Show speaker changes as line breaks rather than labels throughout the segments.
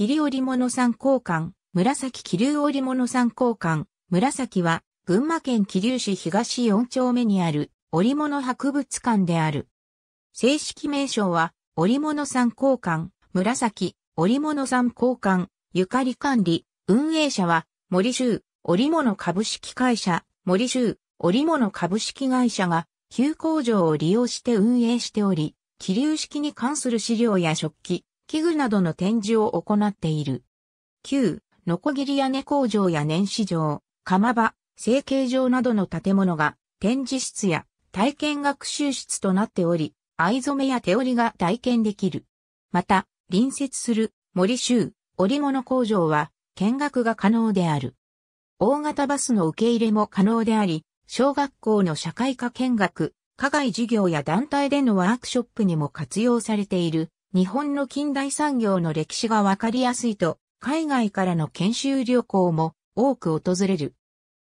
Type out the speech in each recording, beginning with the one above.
霧織物産交換、紫気流織物産交換、紫は、群馬県気流市東4丁目にある、織物博物館である。正式名称は、織物産交換、紫、織物産交換、ゆかり管理、運営者は、森州、織物株式会社、森州、織物株式会社が、旧工場を利用して運営しており、気流式に関する資料や食器、器具などの展示を行っている。旧、ノコギリ屋根工場や年始場、釜場、成形場などの建物が展示室や体験学習室となっており、藍染めや手織りが体験できる。また、隣接する森州織物工場は見学が可能である。大型バスの受け入れも可能であり、小学校の社会科見学、課外授業や団体でのワークショップにも活用されている日本の近代産業の歴史がわかりやすいと、海外からの研修旅行も多く訪れる。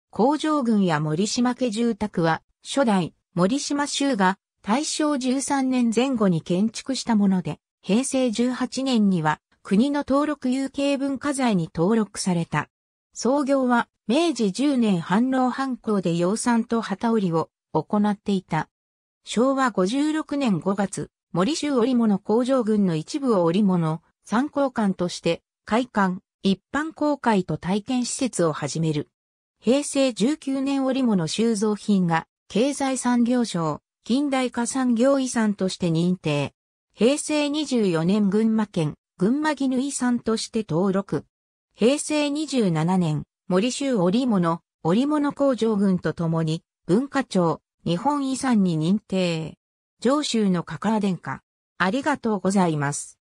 工場群や森島家住宅は、初代森島州が大正13年前後に建築したもので、平成18年には国の登録有形文化財に登録された。創業は明治10年反応反抗で養蚕と旗織りを行っていた。昭和56年5月、森州織物工場群の一部を織物、参考館として、開館、一般公開と体験施設を始める。平成19年織物収蔵品が、経済産業省、近代化産業遺産として認定。平成24年群馬県、群馬絹遺産として登録。平成27年、森州織物、織物工場群とともに、文化庁、日本遺産に認定。上州のカカア殿下。ありがとうございます。